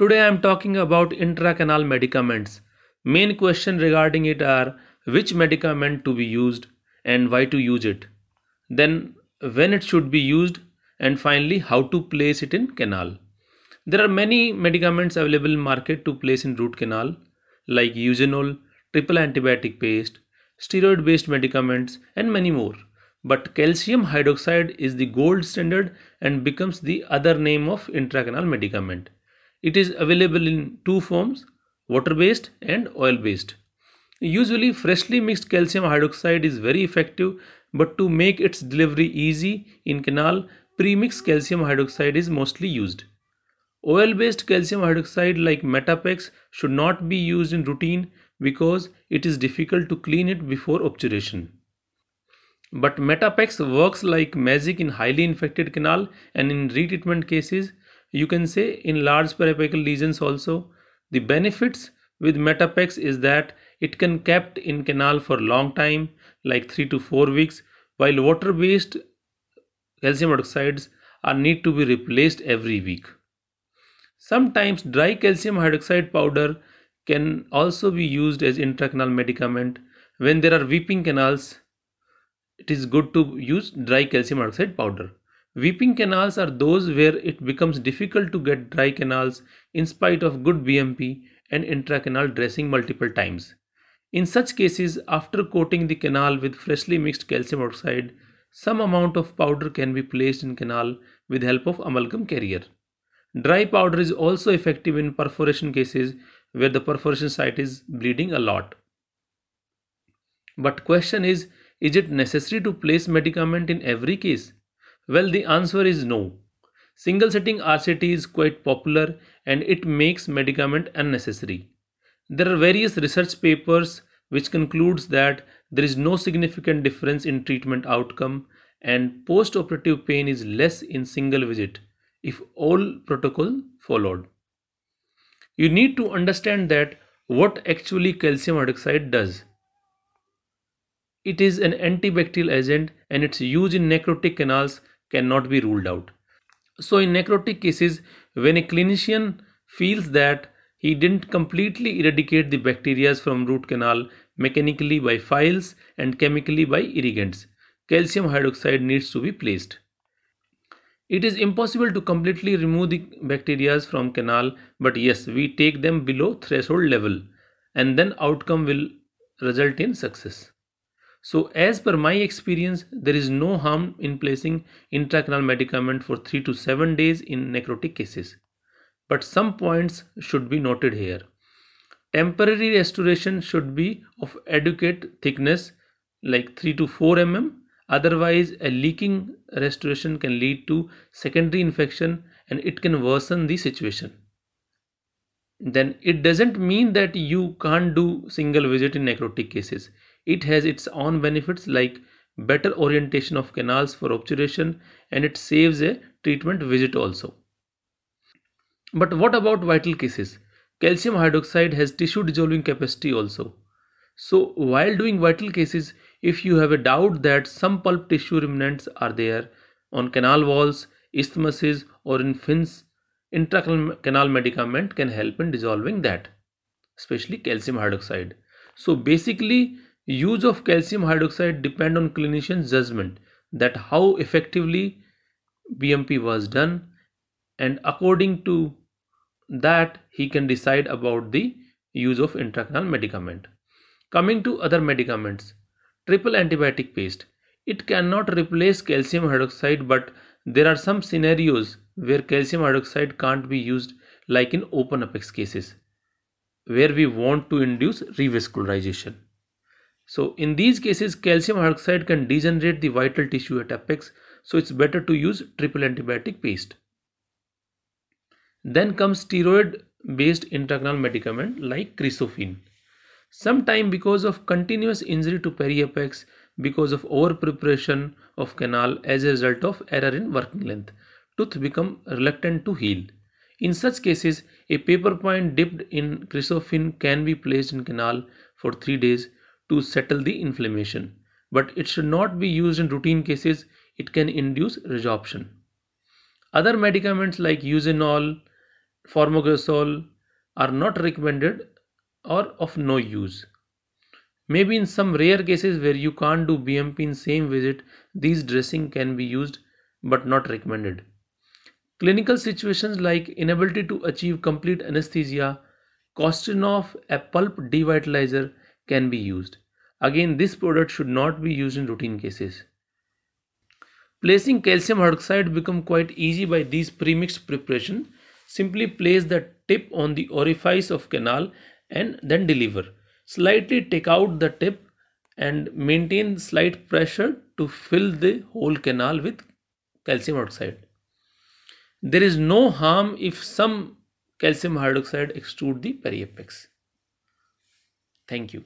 Today I am talking about intracanal medicaments. Main question regarding it are which medicament to be used and why to use it. Then when it should be used and finally how to place it in canal. There are many medicaments available in market to place in root canal like eugenol, triple antibiotic paste, steroid based medicaments and many more. But calcium hydroxide is the gold standard and becomes the other name of intracanal medicament. It is available in two forms, water-based and oil-based. Usually freshly mixed calcium hydroxide is very effective but to make its delivery easy in canal, premixed calcium hydroxide is mostly used. Oil-based calcium hydroxide like Metapex should not be used in routine because it is difficult to clean it before obturation. But Metapex works like magic in highly infected canal and in retreatment cases you can say in large periapical lesions also the benefits with metapex is that it can kept in canal for long time like 3 to 4 weeks while water based calcium hydroxides are need to be replaced every week sometimes dry calcium hydroxide powder can also be used as intracanal medicament when there are weeping canals it is good to use dry calcium hydroxide powder Weeping canals are those where it becomes difficult to get dry canals in spite of good BMP and intracanal dressing multiple times. In such cases, after coating the canal with freshly mixed calcium oxide, some amount of powder can be placed in canal with help of amalgam carrier. Dry powder is also effective in perforation cases where the perforation site is bleeding a lot. But question is, is it necessary to place medicament in every case? Well, the answer is no. Single setting RCT is quite popular and it makes medicament unnecessary. There are various research papers which concludes that there is no significant difference in treatment outcome and post-operative pain is less in single visit if all protocol followed. You need to understand that what actually calcium hydroxide does. It is an antibacterial agent and it's use in necrotic canals cannot be ruled out. So in necrotic cases, when a clinician feels that he didn't completely eradicate the bacteria from root canal mechanically by files and chemically by irrigants, calcium hydroxide needs to be placed. It is impossible to completely remove the bacteria from canal, but yes, we take them below threshold level and then outcome will result in success. So as per my experience, there is no harm in placing intracanal medicament for 3 to 7 days in necrotic cases. But some points should be noted here. Temporary restoration should be of adequate thickness like 3 to 4 mm. Otherwise, a leaking restoration can lead to secondary infection and it can worsen the situation then it doesn't mean that you can't do single visit in necrotic cases it has its own benefits like better orientation of canals for obturation and it saves a treatment visit also. But what about vital cases? Calcium hydroxide has tissue dissolving capacity also. So while doing vital cases, if you have a doubt that some pulp tissue remnants are there on canal walls, isthmuses or in fins, intracanal medicament can help in dissolving that, especially calcium hydroxide. So basically Use of calcium hydroxide depend on clinician's judgment that how effectively BMP was done and according to that he can decide about the use of intracranial medicament. Coming to other medicaments, triple antibiotic paste. It cannot replace calcium hydroxide but there are some scenarios where calcium hydroxide can't be used like in open apex cases where we want to induce revascularization. So in these cases, calcium hydroxide can degenerate the vital tissue at apex. So it's better to use triple antibiotic paste. Then comes steroid based intracranial medicament like chrysophin. Sometime because of continuous injury to periapex, because of over preparation of canal as a result of error in working length, tooth become reluctant to heal. In such cases, a paper point dipped in chrysophin can be placed in canal for 3 days to settle the inflammation. But it should not be used in routine cases, it can induce resorption. Other medicaments like eugenol, formogosol are not recommended or of no use. Maybe in some rare cases where you can't do BMP in same visit, these dressing can be used but not recommended. Clinical situations like inability to achieve complete anesthesia, costing of a pulp devitalizer can be used. Again, this product should not be used in routine cases. Placing calcium hydroxide become quite easy by these premixed preparation. Simply place the tip on the orifice of canal and then deliver. Slightly take out the tip and maintain slight pressure to fill the whole canal with calcium hydroxide. There is no harm if some calcium hydroxide extrude the periapex. Thank you.